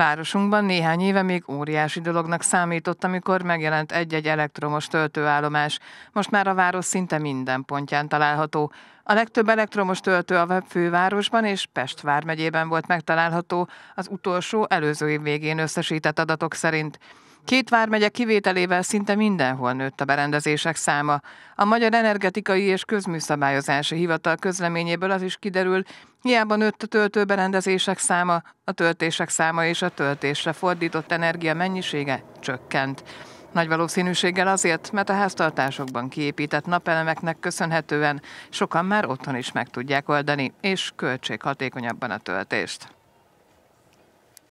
Városunkban néhány éve még óriási dolognak számított, amikor megjelent egy-egy elektromos töltőállomás. Most már a város szinte minden pontján található. A legtöbb elektromos töltő a fővárosban és Pest vármegyében volt megtalálható az utolsó előző év végén összesített adatok szerint. Két vármegye kivételével szinte mindenhol nőtt a berendezések száma. A Magyar Energetikai és Közműszabályozási Hivatal közleményéből az is kiderül, hiába nőtt a töltőberendezések száma, a töltések száma és a töltésre fordított energia mennyisége csökkent. Nagy valószínűséggel azért, mert a háztartásokban kiépített napelemeknek köszönhetően sokan már otthon is meg tudják oldani, és költséghatékonyabban a töltést.